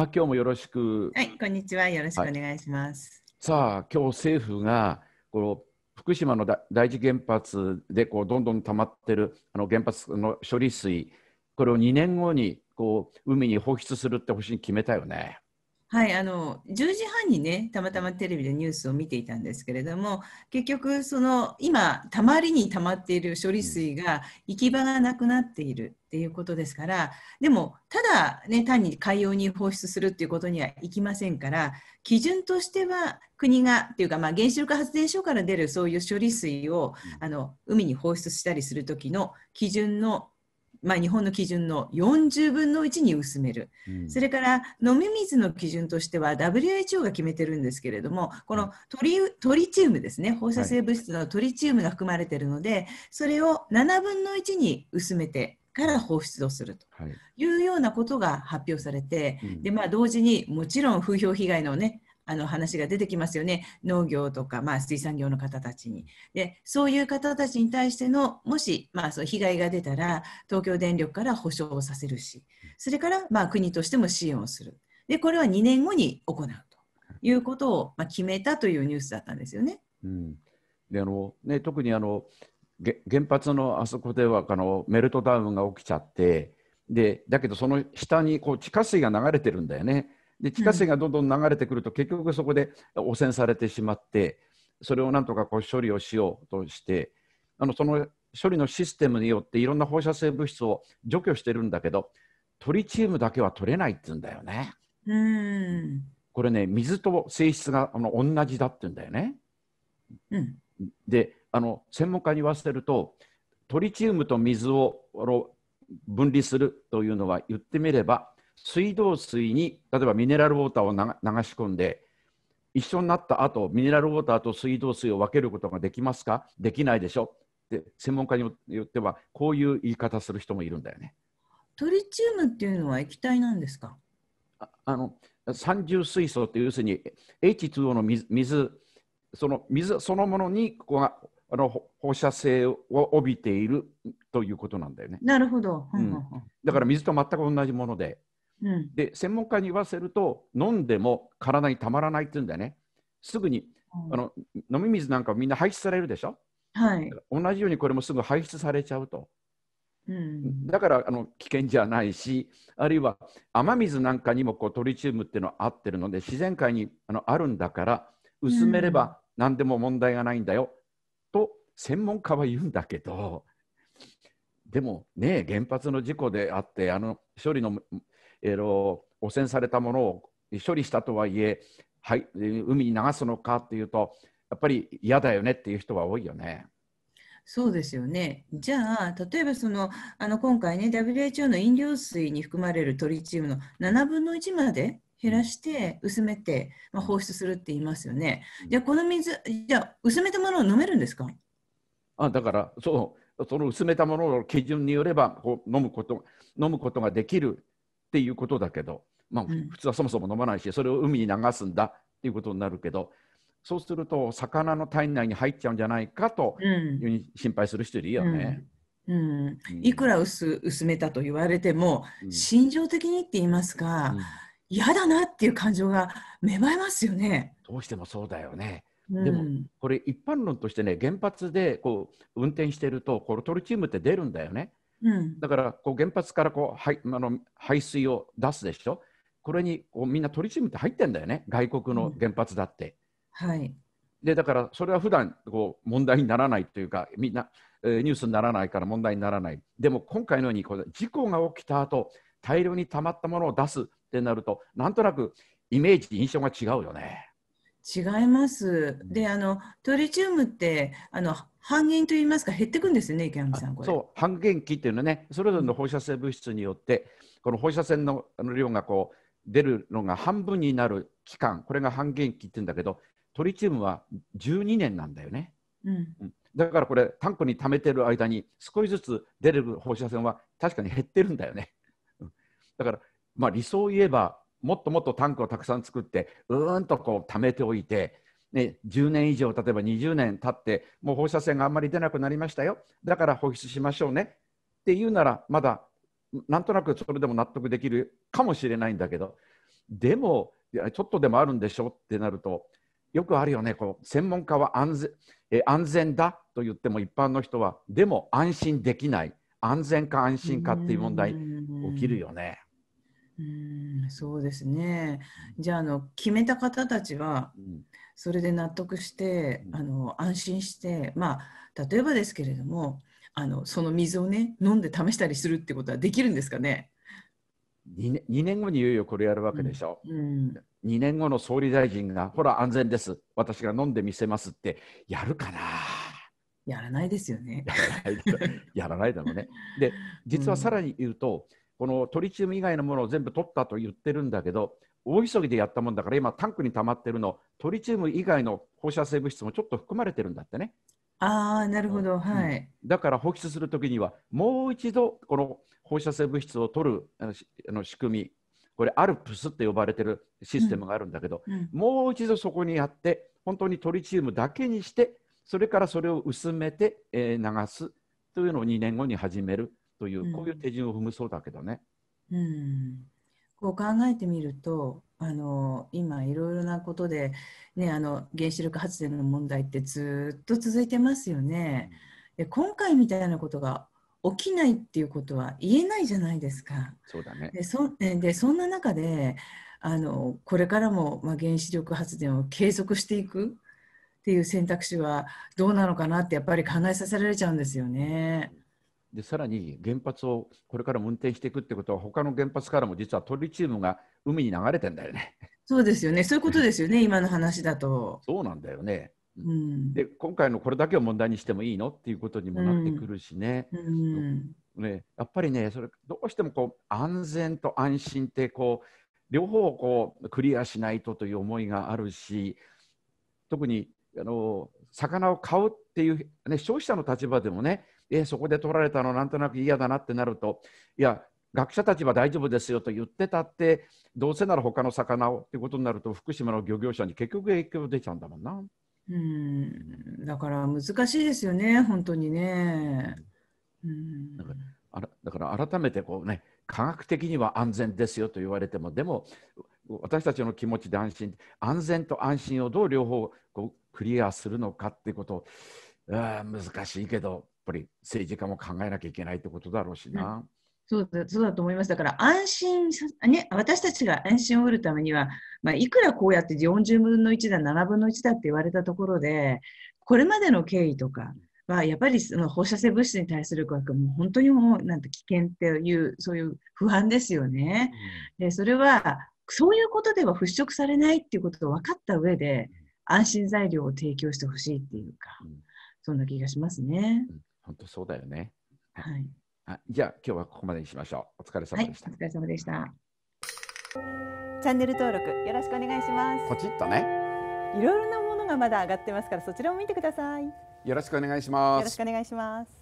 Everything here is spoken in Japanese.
あ今日もよろしく。はい、こんにちは。よろしくお願いします。はい、さあ、今日政府がこの福島の第一原発でこうどんどん溜まってるあの原発の処理水、これを2年後にこう海に放出するって方針決めたよね。はい、あの10時半にねたまたまテレビでニュースを見ていたんですけれども結局その今たまりにたまっている処理水が行き場がなくなっているっていうことですからでもただ、ね、単に海洋に放出するっていうことにはいきませんから基準としては国がっていうか、まあ、原子力発電所から出るそういう処理水をあの海に放出したりする時の基準のまあ、日本の基準の40分の1に薄める、うん、それから飲み水の基準としては WHO が決めてるんですけれどもこのトリトリチウムですね放射性物質のトリチウムが含まれているので、はい、それを7分の1に薄めてから放出をするというようなことが発表されて、はい、でまあ、同時にもちろん風評被害の、ね、あの話が出てきますよね農業とか、まあ、水産業の方たちに。でそういう方たちに対してのもし、まあ、その被害が出たら東京電力から補償をさせるしそれから、まあ、国としても支援をするでこれは2年後に行うということを、まあ、決めたというニュースだったんですよね。うん、であのね特にあの原発のあそこではあのメルトダウンが起きちゃってでだけどその下にこう地下水が流れてるんだよね。で地下水がどんどん流れてくると、結局そこで汚染されてしまってそれをなんとかこう処理をしようとしてあのその処理のシステムによっていろんな放射性物質を除去してるんだけどトリチウムだけは取れないって言うんだよね。うんこれね水と性質があの同じだって言うんだよね。うん、であの専門家に言わせるとトリチウムと水を分離するというのは言ってみれば水道水に例えばミネラルウォーターを流し込んで一緒になった後ミネラルウォーターと水道水を分けることができますかできないでしょって専門家によってはこういう言い方する人もいるんだよね。トリチウムっていうのは液体なんですかあの三重水素って要するに H2O の水水その水そのものにここがあの放射性を帯びているということなんだよね。なるほど、うん、だから水と全く同じものでうん、で専門家に言わせると飲んでも体にたまらないって言うんだよねすぐに、うん、あの飲み水なんかみんな排出されるでしょ、はい、同じようにこれもすぐ排出されちゃうと、うん、だからあの危険じゃないしあるいは雨水なんかにもこうトリチウムっていうのは合ってるので自然界にあのあるんだから薄めれば何でも問題がないんだよ、と専門家は言うんだけど。でもね原発の事故であってあの処理のえー、汚染されたものを処理したとはいえ、はい、海に流すのかっていうとやっぱり嫌だよねっていう人は多いよね。そうですよね。じゃあ、例えばそのあの今回ね、WHO の飲料水に含まれるトリチウムの7分の1まで減らして薄めて、まあ、放出するって言いますよね。じゃあ、この水、じゃあ、薄めたものを飲めるんですかあだからそう、その薄めたものを基準によればこう飲むこと飲むことができるっていうことだけど、まあ、普通はそもそも飲まないしそれを海に流すんだっていうことになるけどそうすると魚の体内に入っちゃうんじゃないかというに心配する人いるよね。うん、うんうん、いくら薄薄めたと言われても、うん、心情的にって言いますか嫌、だなっていう感情が芽生えますよね。どうしてもそうだよね。でもこれ一般論としてね原発でこう運転してるとこれトリチウムって出るんだよね。うん、だからこう原発からこうはいあの排水を出すでしょこれにこうみんなトリチウムって入ってんだよね外国の原発だって。うん、はいでだからそれは普段こう問題にならないというかみんな、えー、ニュースにならないから問題にならないでも今回のようにこう事故が起きた後大量に溜まったものを出すってなるとなんとなくイメージ印象が違うよね。違います。で、あのトリチウムってあの半減といいますか減っていくんですよね、池上さんそう半減期っていうのね、それぞれの放射性物質によって、この放射線の量がこう出るのが半分になる期間、これが半減期って言うんだけど、トリチウムは12年なんだよね。うん、だからこれタンクに溜めてる間に少しずつ出る放射線は確かに減ってるんだよね。だからまあ理想を言えばもっともっとタンクをたくさん作ってうーんとこう貯めておいて、ね、10年以上例えば20年経ってもう放射線があんまり出なくなりましたよだから放出しましょうねっていうならまだなんとなくそれでも納得できるかもしれないんだけどでもちょっとでもあるんでしょってなるとよくあるよねこう専門家は安全え安全だと言っても一般の人はでも安心できない安全か安心かっていう問題起きるよね。うん、そうですね。じゃあ、あの、決めた方たちは、うん、それで納得して、うんあの、安心して、まあ、例えばですけれども、あの、その水をね、飲んで試したりするってことはできるんですかね。2年年後にいよいよこれやるわけでしょ、うんうん、2年後の総理大臣がほら安全です私が飲んでみせますってやるかなやらないですよねやらないだろうねで実はさらに言うと、うんこのトリチウム以外のものを全部取ったと言ってるんだけど大急ぎでやったもんだから今タンクに溜まってるのトリチウム以外の放射性物質もちょっと含まれてるんだってね。ああなるほど、うん、はい、だから放出する時にはもう一度この放射性物質を取るあの仕組みこれアルプスって呼ばれてるシステムがあるんだけど、うんうん、もう一度そこにやって本当にトリチウムだけにしてそれからそれを薄めて、えー、流すというのを2年後に始めるという、こういう手順を踏むそうだけどね。うん、うんこう考えてみるとあの今いろいろなことで、ね、あの原子力発電の問題ってずっと続いてますよね。で今回みたいなことが起きないっていうことは言えないじゃないですか。そうだねでそでそんな中であのこれからも、まあ、原子力発電を継続していくっていう選択肢はどうなのかなってやっぱり考えさせられちゃうんですよね。でさらに原発をこれからも運転していくってことは他の原発からも実はトリチウムが海に流れてんだよね。そうですよね。そういうことですよね。今の話だと。そうなんだよね。うん、で今回のこれだけを問題にしてもいいのっていうことにもなってくるしね。うん、うん、ねやっぱりねそれどうしてもこう安全と安心ってこう両方こうクリアしないとという思いがあるし特にあの魚を買うっていう、ね、消費者の立場でもねえー、そこで取られたのなんとなく嫌だなってなるといや学者たちは大丈夫ですよと言ってたってどうせなら他の魚をってことになると福島の漁業者に結局影響出ちゃうんだもんな。うんだから難しいですよね本当にね。うんだからだから改めてこうね科学的には安全ですよと言われてもでも私たちの気持ちで安心安全と安心をどう両方こうクリアするのかってこと難しいけどぱり政治家も考えなきゃいけないってことだろうしな。そうだそうだと思います。だから安心ね、私たちが安心を得るためには、まあ、いくらこうやって40分の1だ、7分の1だって言われたところで、これまでの経緯とかは、やっぱりその放射性物質に対する額も本当にもうなんて危険っていう、そういう不安ですよね。でそれは、そういうことでは払拭されないっていうことを分かった上で、安心材料を提供してほしいっていうか、そんな気がしますね。本当そうだよね。はい。あじゃあ今日はここまでにしましょう。お疲れ様でした。はい、お疲れ様でした。チャンネル登録よろしくお願いします。ポチッとね。いろいろなものがまだ上がってますからそちらも見てください。よろしくお願いします。よろしくお願いします。